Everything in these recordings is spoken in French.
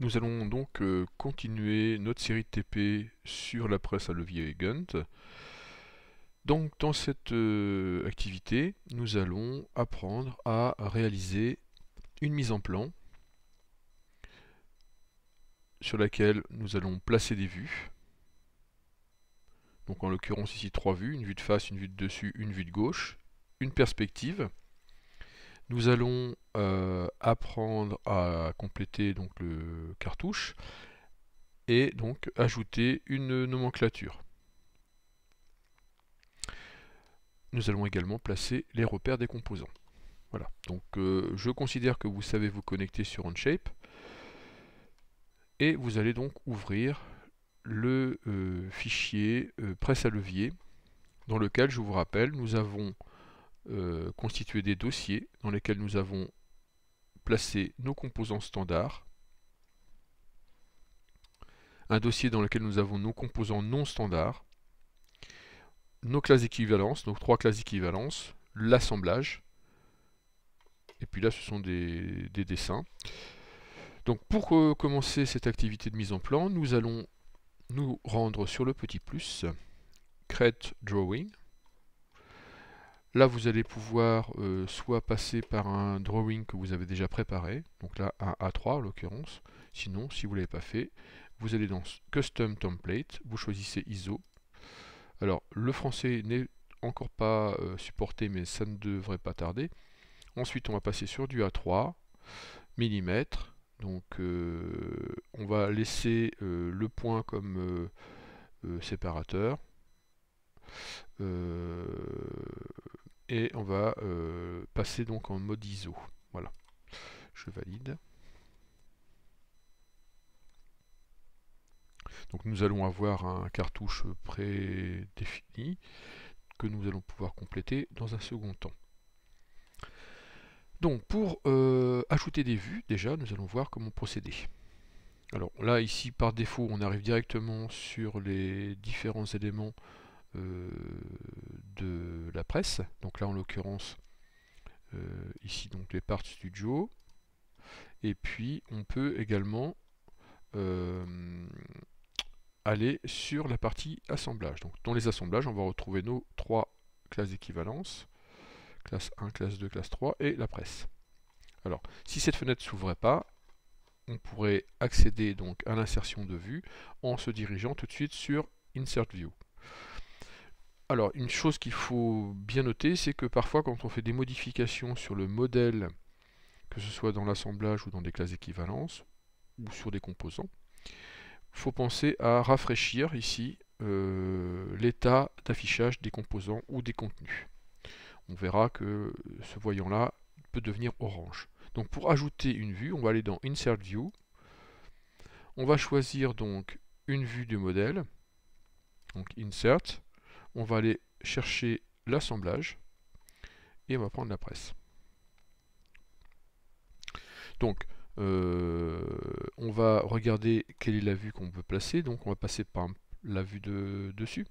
Nous allons donc euh, continuer notre série de TP sur la presse à levier et Gunt. Donc dans cette euh, activité, nous allons apprendre à réaliser une mise en plan sur laquelle nous allons placer des vues. Donc en l'occurrence ici trois vues, une vue de face, une vue de dessus, une vue de gauche, une perspective. Nous allons euh, apprendre à compléter donc le cartouche et donc ajouter une nomenclature. Nous allons également placer les repères des composants. Voilà, donc euh, je considère que vous savez vous connecter sur Onshape et vous allez donc ouvrir le euh, fichier presse à levier dans lequel, je vous rappelle, nous avons euh, constituer des dossiers dans lesquels nous avons placé nos composants standards, un dossier dans lequel nous avons nos composants non standards, nos classes d'équivalence, donc trois classes d'équivalence, l'assemblage, et puis là ce sont des, dessins. Donc pour euh, commencer cette activité de mise en plan, nous allons nous rendre sur le petit plus, Create Drawing, Là, vous allez pouvoir euh, soit passer par un drawing que vous avez déjà préparé, donc là, un A3 en l'occurrence. Sinon, si vous ne l'avez pas fait, vous allez dans Custom Template, vous choisissez ISO. Alors, le français n'est encore pas euh, supporté, mais ça ne devrait pas tarder. Ensuite, on va passer sur du A3 mm. Donc, euh, on va laisser le point comme séparateur et on va euh, passer donc en mode ISO. Voilà, je valide. Donc nous allons avoir un cartouche prédéfini que nous allons pouvoir compléter dans un second temps. Donc pour euh, ajouter des vues, déjà nous allons voir comment procéder. Alors là ici par défaut on arrive directement sur les différents éléments euh, de la presse. Donc là en l'occurrence euh, ici donc les parts studio. Et puis on peut également euh, aller sur la partie assemblage. Donc dans les assemblages, on va retrouver nos trois classes d'équivalence, classe 1, classe 2, classe 3 et la presse. Alors, si cette fenêtre ne s'ouvrait pas, on pourrait accéder donc à l'insertion de vue en se dirigeant tout de suite sur Insert View. Alors, une chose qu'il faut bien noter, c'est que parfois, quand on fait des modifications sur le modèle, que ce soit dans l'assemblage ou dans des classes d'équivalence, ou sur des composants, il faut penser à rafraîchir ici euh, l'état d'affichage des composants ou des contenus. On verra que ce voyant-là peut devenir orange. Donc pour ajouter une vue, on va aller dans Insert View. On va choisir donc une vue du modèle. Donc Insert on va aller chercher l'assemblage et on va prendre la presse. Donc, euh, on va regarder quelle est la vue qu'on peut placer. Donc, on va passer par la vue de dessus.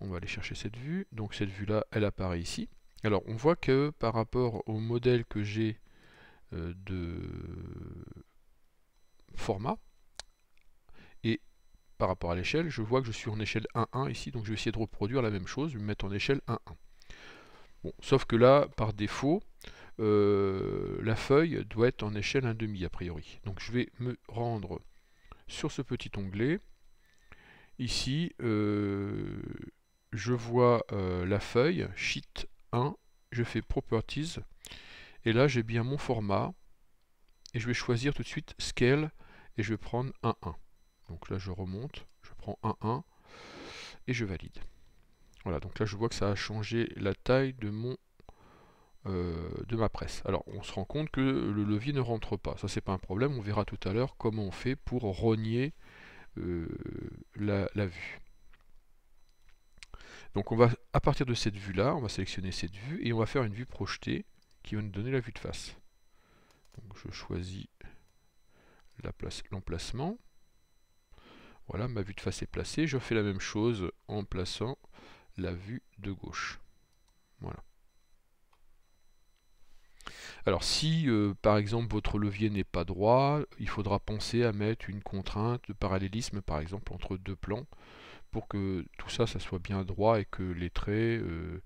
On va aller chercher cette vue. Donc, cette vue-là, elle apparaît ici. Alors, on voit que par rapport au modèle que j'ai euh, de format, par rapport à l'échelle, je vois que je suis en échelle 1-1 ici, donc je vais essayer de reproduire la même chose, je vais me mettre en échelle 1-1. sauf que là, par défaut, euh, la feuille doit être en échelle 1,5 a priori. Donc je vais me rendre sur ce petit onglet. Ici, euh, je vois euh, la feuille, Sheet 1, je fais Properties, et là j'ai bien mon format, et je vais choisir tout de suite Scale, et je vais prendre 1,1. Donc là, je remonte, je prends 1, 1 et je valide. Voilà, donc là, je vois que ça a changé la taille de mon euh, de ma presse. Alors, on se rend compte que le levier ne rentre pas. Ça, c'est pas un problème. On verra tout à l'heure comment on fait pour rogner euh, la, vue. Donc on va, à partir de cette vue-là, on va sélectionner cette vue et on va faire une vue projetée qui va nous donner la vue de face. Donc je choisis l'emplacement. Voilà, ma vue de face est placée. Je fais la même chose en plaçant la vue de gauche. Voilà. Alors si euh, par exemple votre levier n'est pas droit, il faudra penser à mettre une contrainte de parallélisme par exemple entre deux plans pour que tout ça, ça soit bien droit et que les traits euh,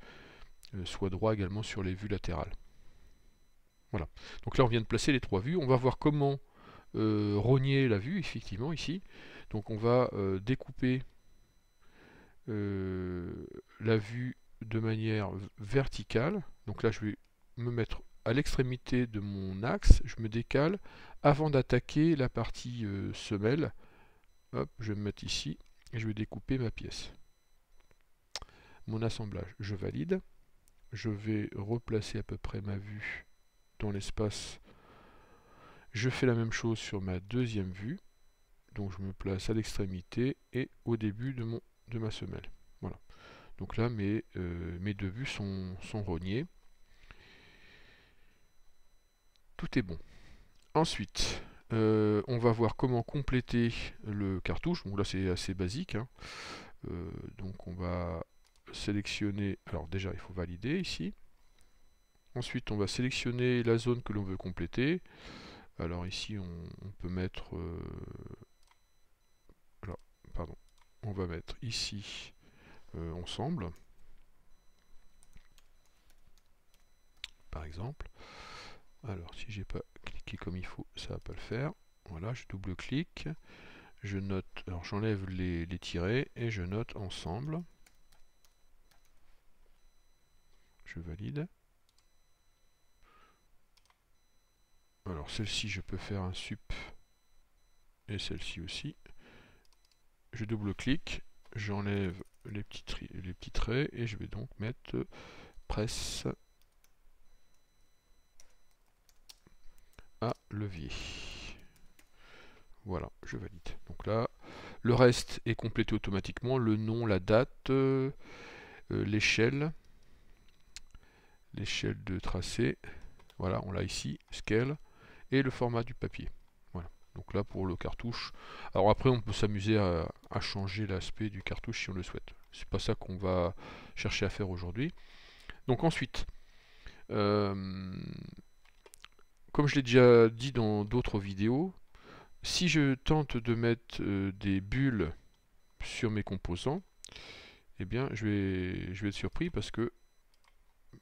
euh, soient droits également sur les vues latérales. Voilà. Donc là on vient de placer les trois vues. On va voir comment rogner la vue effectivement ici. Donc on va euh, découper euh, la vue de manière verticale. Donc là je vais me mettre à l'extrémité de mon axe, je me décale avant d'attaquer la partie euh, semelle. je vais me mettre ici et je vais découper ma pièce. Mon assemblage, je valide. Je vais replacer à peu près ma vue dans l'espace. Je fais la même chose sur ma deuxième vue. Donc je me place à l'extrémité et au début de, mon, de ma semelle. Voilà. Donc là, mes, euh, mes deux buts sont, sont rognés. Tout est bon. Ensuite, euh, on va voir comment compléter le cartouche. Donc là, c'est assez basique. Hein. Euh, donc on va sélectionner... Alors déjà, il faut valider ici. Ensuite, on va sélectionner la zone que l'on veut compléter. Alors ici, on, peut mettre on va mettre ici euh, ensemble, par exemple. Alors, si j'ai pas cliqué comme il faut, ça va pas le faire. Voilà, je double-clique, je note, alors j'enlève les, les et je note ensemble. Je valide. Alors celle-ci, je peux faire un sup et celle-ci aussi je double-clique, j'enlève les, petits traits et je vais donc mettre presse à levier. Voilà, je valide. Donc là, le reste est complété automatiquement, le nom, la date, euh, euh, l'échelle, l'échelle de tracé, voilà, on l'a ici, scale, et le format du papier. Donc là pour le cartouche. Alors après on peut s'amuser à, changer l'aspect du cartouche si on le souhaite. C'est pas ça qu'on va chercher à faire aujourd'hui. Donc ensuite, euh, comme je l'ai déjà dit dans d'autres vidéos, si je tente de mettre euh, des bulles sur mes composants, eh bien je vais, je vais être surpris parce que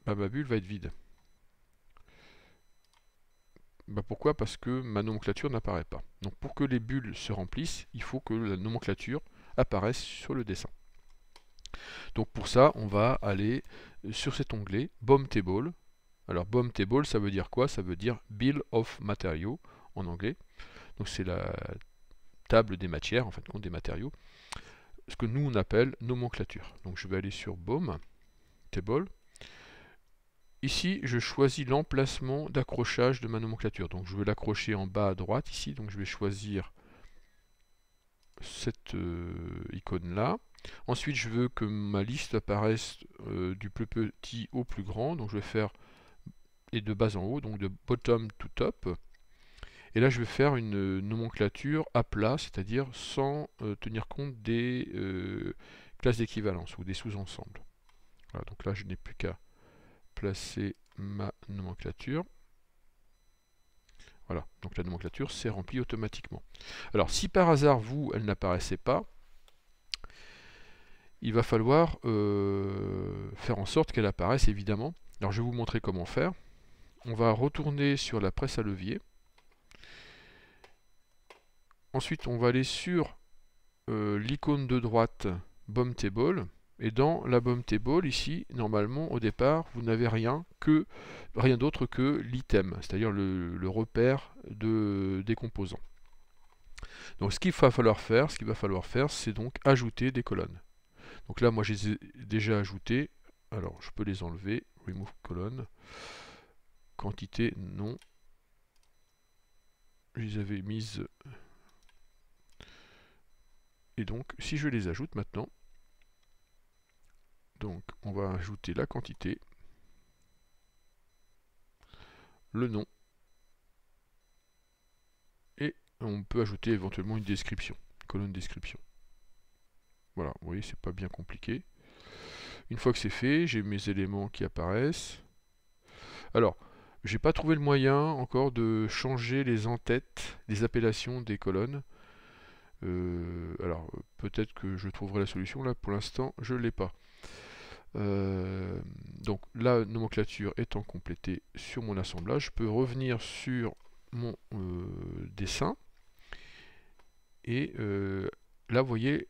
bah, ma bulle va être vide. Bah, pourquoi Parce que ma nomenclature n'apparaît pas. Donc pour que les bulles se remplissent, il faut que la nomenclature apparaisse sur le dessin. Donc pour ça, on va aller euh, sur cet onglet BOM Table. Alors BOM Table, ça veut dire quoi Ça veut dire Bill of Materials en anglais. Donc c'est la table des matières, en fait, de des matériaux. Ce que nous on appelle nomenclature. Donc je vais aller sur BOM Table. Ici, je choisis l'emplacement d'accrochage de ma nomenclature. Donc je veux l'accrocher en bas à droite ici, donc je vais choisir cette euh, icône-là. Ensuite, je veux que ma liste apparaisse euh, du plus petit au plus grand, donc je vais faire et de bas en haut, donc de bottom to top. Et là, je vais faire une euh, nomenclature à plat, c'est-à-dire sans tenir compte des classes d'équivalence ou des sous-ensembles. donc là, je n'ai plus qu'à placer ma nomenclature. Voilà, donc la nomenclature s'est remplie automatiquement. Alors si par hasard, vous, elle n'apparaissait pas, il va falloir euh, faire en sorte qu'elle apparaisse évidemment. Alors je vais vous montrer comment faire. On va retourner sur la presse à levier. Ensuite on va aller sur euh, l'icône de droite BOM Table. Et dans l'album Table, ici, normalement, au départ, vous n'avez rien que rien d'autre que l'item, c'est-à-dire le, repère de, des composants. Donc ce qu'il va falloir faire, ce qu'il va falloir faire, c'est donc ajouter des colonnes. Donc là, moi, j'ai déjà ajouté. Alors, je peux les enlever. Remove colonne. Quantité, non. Je les avais mises. Et donc, si je les ajoute maintenant, donc on va ajouter la quantité, le nom, et on peut ajouter éventuellement une description, colonne description. Voilà, vous voyez, c'est pas bien compliqué. Une fois que c'est fait, j'ai mes éléments qui apparaissent. Alors, j'ai pas trouvé le moyen encore de changer les entêtes, les appellations des colonnes. Euh, alors, peut-être que je trouverai la solution. Là, pour l'instant, je ne l'ai pas. Euh, donc la nomenclature étant complétée sur mon assemblage, je peux revenir sur mon euh, dessin. Et euh, là, vous voyez,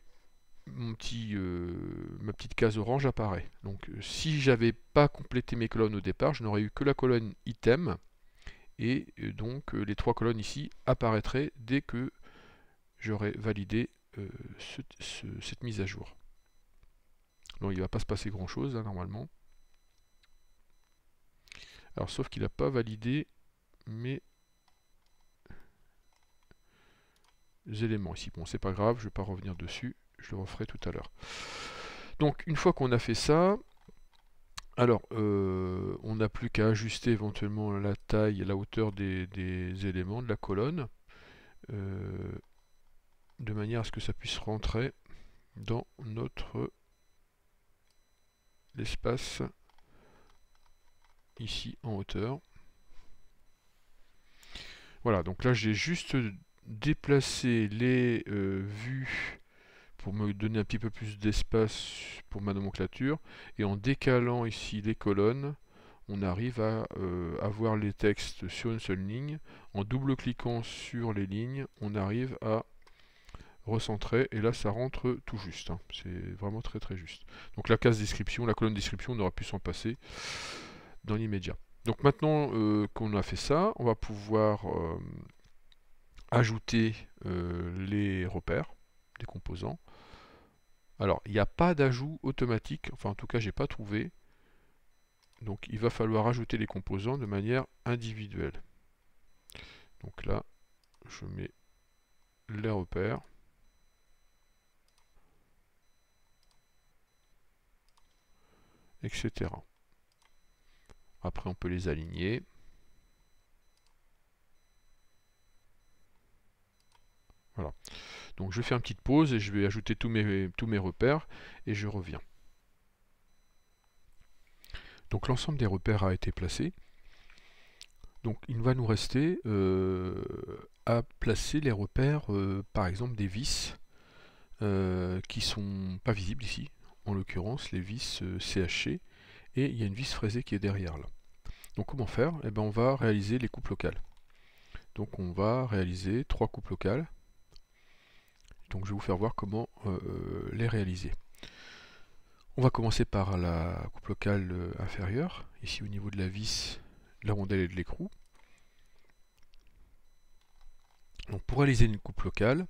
mon petit, ma petite case orange apparaît. Donc si j'avais pas complété mes colonnes au départ, je n'aurais eu que la colonne item. Et donc les trois colonnes ici apparaîtraient dès que j'aurais validé cette mise à jour. Donc il ne va pas se passer grand chose hein, normalement. Alors sauf qu'il n'a pas validé mes éléments ici. Bon c'est pas grave, je ne vais pas revenir dessus, je le referai tout à l'heure. Donc une fois qu'on a fait ça, alors euh, on n'a plus qu'à ajuster éventuellement la taille et la hauteur des, éléments de la colonne. Euh, de manière à ce que ça puisse rentrer dans notre l'espace ici en hauteur. Voilà, donc là j'ai juste déplacé les euh, vues pour me donner un petit peu plus d'espace pour ma nomenclature. Et en décalant ici les colonnes, on arrive à euh, avoir les textes sur une seule ligne. En double-cliquant sur les lignes, on arrive à recentrer, et là ça rentre tout juste. Hein. C'est vraiment très très juste. Donc la case description, la colonne description, on aura pu s'en passer dans l'immédiat. Donc maintenant euh, qu'on a fait ça, on va pouvoir euh, ajouter euh, les repères des composants. Alors, il n'y a pas d'ajout automatique, enfin en tout cas, j'ai pas trouvé. Donc il va falloir ajouter les composants de manière individuelle. Donc là, je mets les repères. etc. Après, on peut les aligner. Voilà. Donc je fais une petite pause et je vais ajouter tous mes, tous mes repères et je reviens. Donc l'ensemble des repères a été placé. Donc il va nous rester euh, à placer les repères, euh, par exemple des vis, euh, qui sont pas visibles ici en l'occurrence les vis CHC, euh, et il y a une vis fraisée qui est derrière là. Donc comment faire Eh ben, on va réaliser les coupes locales. Donc on va réaliser trois coupes locales. Donc je vais vous faire voir comment euh, euh, les réaliser. On va commencer par la coupe locale inférieure, ici au niveau de la vis, de la rondelle et de l'écrou. Donc pour réaliser une coupe locale,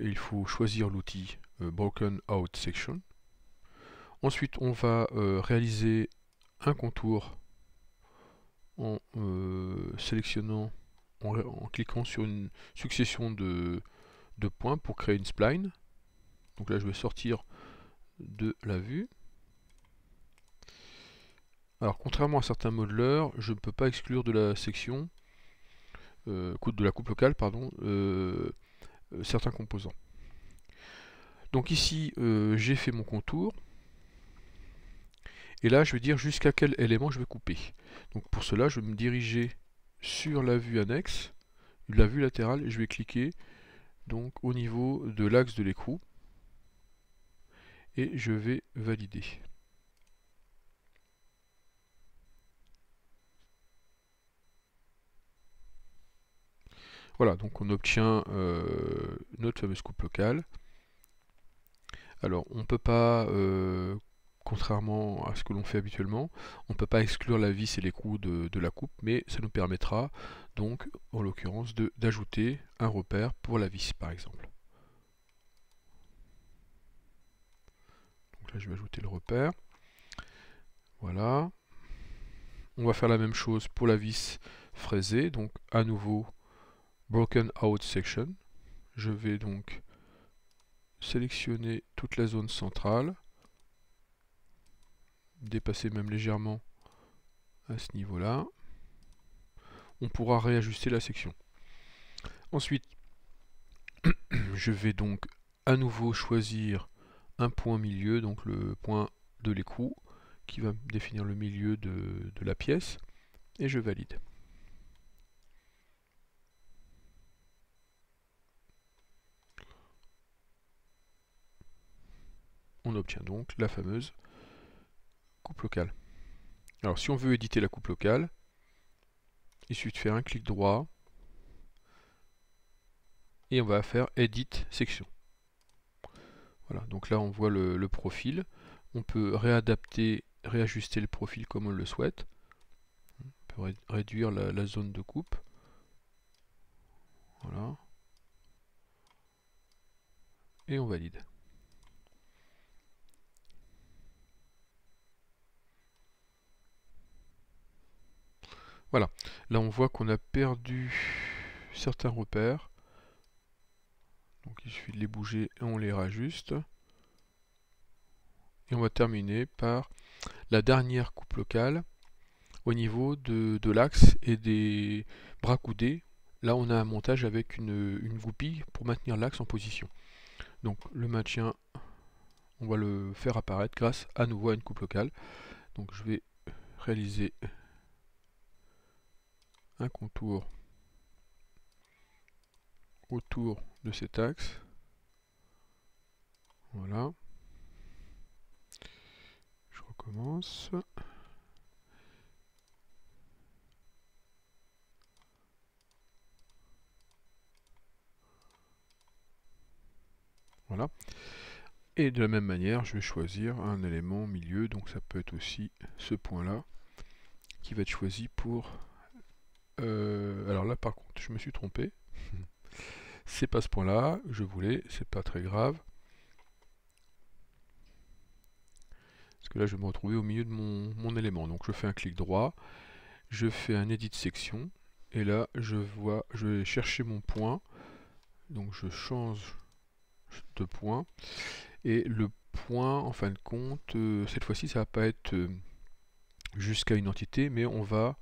il faut choisir l'outil Broken Out Section. Ensuite, on va euh, réaliser un contour en euh, sélectionnant, en, cliquant sur une succession de, points pour créer une spline. Donc là, je vais sortir de la vue. Alors, contrairement à certains modeleurs, je ne peux pas exclure de la section, euh, de la coupe locale, pardon, certains composants. Donc ici, j'ai fait mon contour. Et là, je vais dire jusqu'à quel élément je vais couper. Donc pour cela, je vais me diriger sur la vue annexe, la vue latérale, et je vais cliquer donc au niveau de l'axe de l'écrou. Et je vais valider. Voilà, donc on obtient euh, notre fameuse coupe locale. Alors, on ne peut pas euh, contrairement à ce que l'on fait habituellement. On ne peut pas exclure la vis et les coups de, de la coupe, mais ça nous permettra donc, en l'occurrence, d'ajouter un repère pour la vis, par exemple. Donc là, je vais ajouter le repère. Voilà. On va faire la même chose pour la vis fraisée, donc à nouveau Broken Out Section. Je vais donc sélectionner toute la zone centrale, dépasser même légèrement à ce niveau-là. On pourra réajuster la section. Ensuite, je vais donc à nouveau choisir un point milieu, donc le point de l'écrou, qui va définir le milieu de, de la pièce, et je valide. On obtient donc la fameuse locale. Alors si on veut éditer la coupe locale, il suffit de faire un clic droit et on va faire Edit section. Voilà, donc là on voit le, profil. On peut réadapter, réajuster le profil comme on le souhaite. On peut réduire la, la zone de coupe. Voilà. Et on valide. Voilà, là on voit qu'on a perdu certains repères. Donc il suffit de les bouger et on les rajuste. Et on va terminer par la dernière coupe locale au niveau de, l'axe et des bras coudés. Là on a un montage avec une, une goupille pour maintenir l'axe en position. Donc le maintien, on va le faire apparaître grâce à nouveau à une coupe locale. Donc je vais réaliser un contour autour de cet axe. Voilà. Je recommence. Voilà. Et de la même manière, je vais choisir un élément milieu, donc ça peut être aussi ce point-là qui va être choisi pour euh, alors là, par contre, je me suis trompé. c'est pas ce point-là, je voulais, c'est pas très grave. Parce que là, je vais me retrouver au milieu de mon, élément. Donc je fais un clic droit, je fais un edit section, et là, je vois, je vais chercher mon point. Donc je change de point. Et le point, en fin de compte, euh, cette fois-ci, ça va pas être euh, jusqu'à une entité, mais on va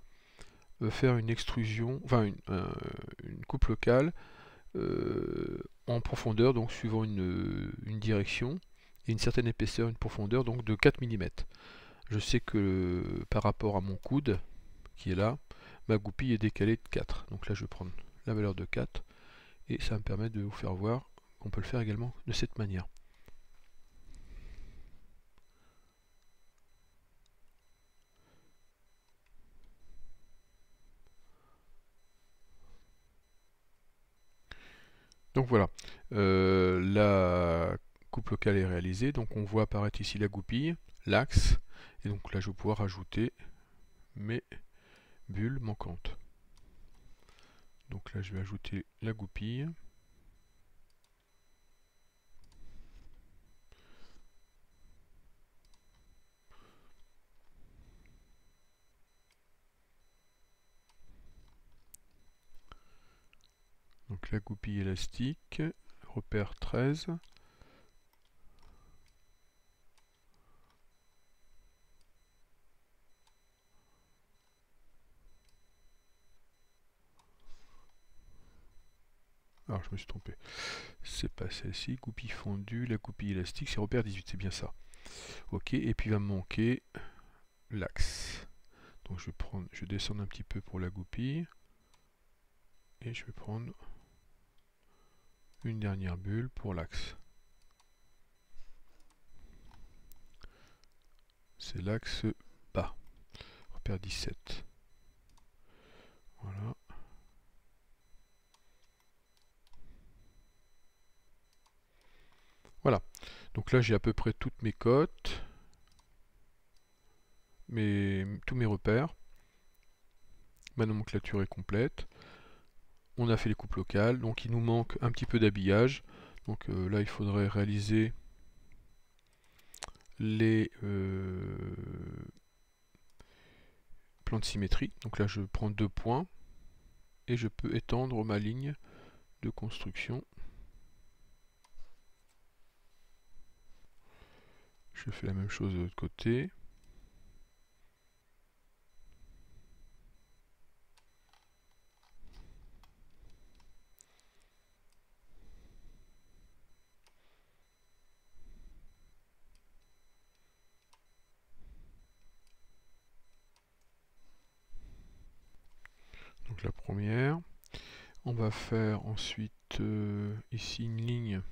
euh, faire une extrusion, enfin une, euh, coupe locale euh, en profondeur, donc suivant une, direction, et une certaine épaisseur, une profondeur, donc de 4 mm. Je sais que par rapport à mon coude, qui est là, ma goupille est décalée de 4. Donc là, je vais prendre la valeur de 4, et ça me permet de vous faire voir qu'on peut le faire également de cette manière. Donc voilà, euh, la coupe locale est réalisée, donc on voit apparaître ici la goupille, l'axe, et donc là je vais pouvoir ajouter mes bulles manquantes. Donc là je vais ajouter la goupille. Donc la goupille élastique, repère 13. Alors ah, je me suis trompé. C'est pas celle-ci. Goupille fondue, la goupille élastique, c'est repère 18, c'est bien ça. Ok, et puis il va me manquer l'axe. Donc je vais prendre, je descends un petit peu pour la goupille. Et je vais prendre une dernière bulle pour l'axe. C'est l'axe bas, repère 17. Voilà. Voilà, donc là j'ai à peu près toutes mes cotes, mes, tous mes repères. Ma nomenclature est complète on a fait les coupes locales, donc il nous manque un petit peu d'habillage. Donc euh, là, il faudrait réaliser les euh, plans de symétrie. Donc là, je prends deux points et je peux étendre ma ligne de construction. Je fais la même chose de l'autre côté. faire ensuite euh, ici une ligne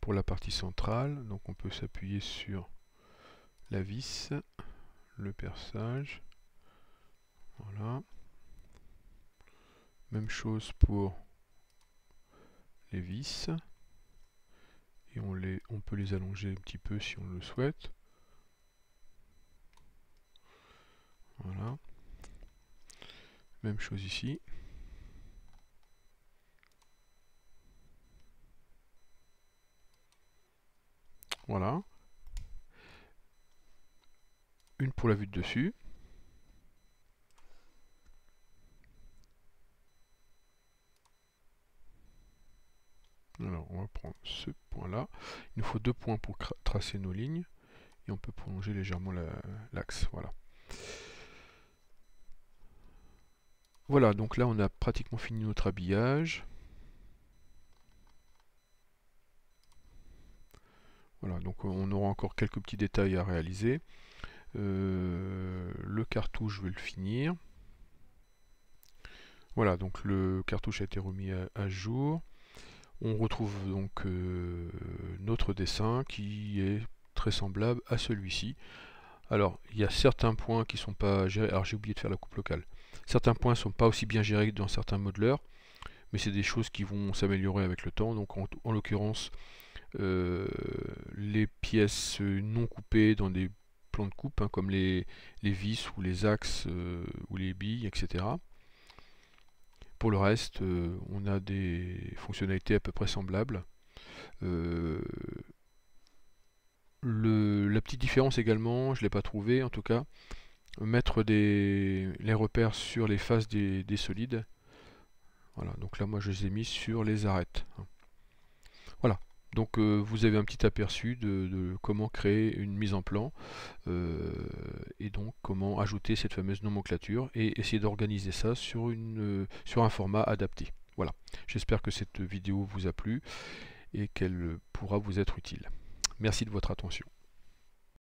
pour la partie centrale. Donc on peut s'appuyer sur la vis, le perçage. Voilà. Même chose pour les vis. Et on, les, on peut les allonger un petit peu si on le souhaite. Voilà. Même chose ici. Voilà. Une pour la vue de dessus. Alors, on va prendre ce point-là. Il nous faut deux points pour tracer nos lignes. Et on peut prolonger légèrement l'axe. voilà. Voilà, donc là on a pratiquement fini notre habillage. Voilà, donc euh, on aura encore quelques petits détails à réaliser. Euh, le cartouche, je vais le finir. Voilà, donc le cartouche a été remis à, jour. On retrouve donc euh, notre dessin qui est très semblable à celui-ci. Alors, il y a certains points qui sont pas gérés. Alors, j'ai oublié de faire la coupe locale. Certains points ne sont pas aussi bien gérés que dans certains modeleurs, mais c'est des choses qui vont s'améliorer avec le temps. Donc en, l'occurrence, euh, les pièces non coupées dans des plans de coupe, hein, comme les, les, vis ou les axes euh, ou les billes, etc. Pour le reste, euh, on a des fonctionnalités à peu près semblables. la petite différence également, je ne l'ai pas trouvée en tout cas, mettre des, les repères sur les faces des, solides. Voilà, donc là moi je les ai mis sur les arêtes. Hein. Voilà, donc euh, vous avez un petit aperçu de, comment créer une mise en plan euh, et donc comment ajouter cette fameuse nomenclature et essayer d'organiser ça sur, une, euh, sur un format adapté. Voilà, j'espère que cette vidéo vous a plu et qu'elle pourra vous être utile. Merci de votre attention.